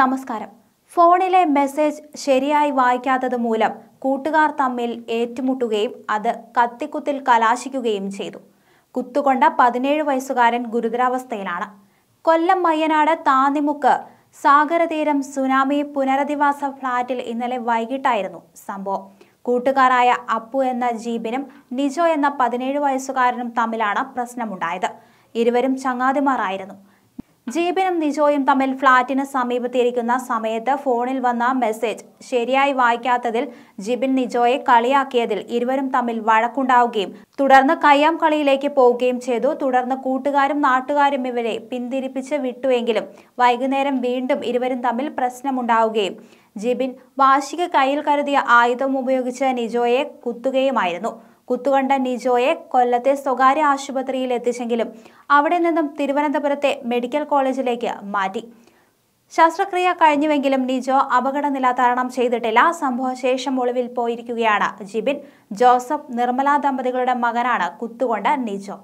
നമസ്കാരം ഫോണിലെ മെസ്സേജ് ശരിയായി വായിക്കാത്തത് മൂലം കൂട്ടുകാർ തമ്മിൽ ഏറ്റുമുട്ടുകയും അത് കത്തിക്കുത്തിൽ കലാശിക്കുകയും ചെയ്തു കുത്തുകൊണ്ട പതിനേഴ് വയസ്സുകാരൻ ഗുരുതരാവസ്ഥയിലാണ് കൊല്ലം മയ്യനാട് താന്നിമുക്ക് സാഗരതീരം സുനാമി പുനരധിവാസ ഫ്ളാറ്റിൽ ഇന്നലെ വൈകിട്ടായിരുന്നു സംഭവം കൂട്ടുകാരായ അപ്പു എന്ന ജീബിനും നിജോ എന്ന പതിനേഴ് വയസ്സുകാരനും തമ്മിലാണ് പ്രശ്നമുണ്ടായത് ഇരുവരും ചങ്ങാതിമാരായിരുന്നു ജീബിനും നിജോയും തമ്മിൽ ഫ്ളാറ്റിന് സമീപത്തിരിക്കുന്ന സമയത്ത് ഫോണിൽ വന്ന മെസ്സേജ് ശരിയായി വായിക്കാത്തതിൽ ജിബിൻ നിജോയെ കളിയാക്കിയതിൽ ഇരുവരും തമ്മിൽ വഴക്കുണ്ടാവുകയും തുടർന്ന് കയ്യാം കളിയിലേക്ക് പോവുകയും ചെയ്തു തുടർന്ന് കൂട്ടുകാരും നാട്ടുകാരും ഇവരെ പിന്തിരിപ്പിച്ച് വിട്ടുവെങ്കിലും വൈകുന്നേരം വീണ്ടും ഇരുവരും തമ്മിൽ പ്രശ്നമുണ്ടാവുകയും ജിബിൻ വാശിക കയ്യിൽ കരുതിയ ആയുധം ഉപയോഗിച്ച് നിജോയെ കുത്തുകയുമായിരുന്നു കുത്തുകണ്ട നിജോയെ കൊല്ലത്തെ സ്വകാര്യ ആശുപത്രിയിൽ എത്തിച്ചെങ്കിലും അവിടെ നിന്നും തിരുവനന്തപുരത്തെ മെഡിക്കൽ കോളേജിലേക്ക് മാറ്റി ശസ്ത്രക്രിയ കഴിഞ്ഞുവെങ്കിലും നിജോ അപകടനില തരണം ചെയ്തിട്ടില്ല സംഭവശേഷം ഒളിവിൽ പോയിരിക്കുകയാണ് ജിബിൻ ജോസഫ് നിർമ്മല ദമ്പതികളുടെ മകനാണ് കുത്തുകൊണ്ട നിജോ